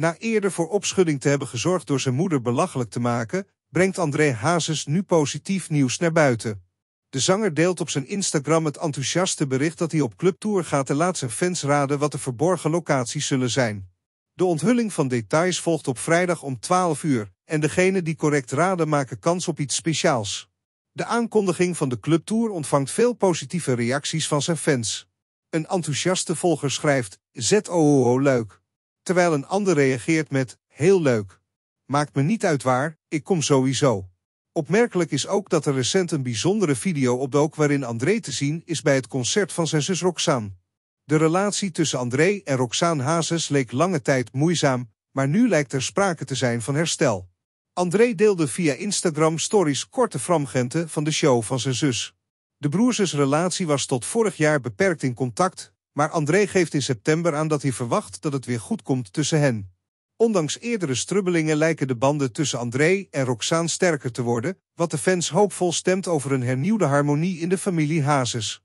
Na eerder voor opschudding te hebben gezorgd door zijn moeder belachelijk te maken, brengt André Hazes nu positief nieuws naar buiten. De zanger deelt op zijn Instagram het enthousiaste bericht dat hij op clubtour gaat en laat zijn fans raden wat de verborgen locaties zullen zijn. De onthulling van details volgt op vrijdag om 12 uur en degenen die correct raden maken kans op iets speciaals. De aankondiging van de clubtour ontvangt veel positieve reacties van zijn fans. Een enthousiaste volger schrijft, ZOOO leuk terwijl een ander reageert met heel leuk. Maakt me niet uit waar, ik kom sowieso. Opmerkelijk is ook dat er recent een bijzondere video opdook waarin André te zien is bij het concert van zijn zus Roxane. De relatie tussen André en Roxane Hazes leek lange tijd moeizaam, maar nu lijkt er sprake te zijn van herstel. André deelde via Instagram stories korte fragmenten van de show van zijn zus. De broers-zusrelatie was tot vorig jaar beperkt in contact, maar André geeft in september aan dat hij verwacht dat het weer goed komt tussen hen. Ondanks eerdere strubbelingen lijken de banden tussen André en Roxaan sterker te worden, wat de fans hoopvol stemt over een hernieuwde harmonie in de familie Hazes.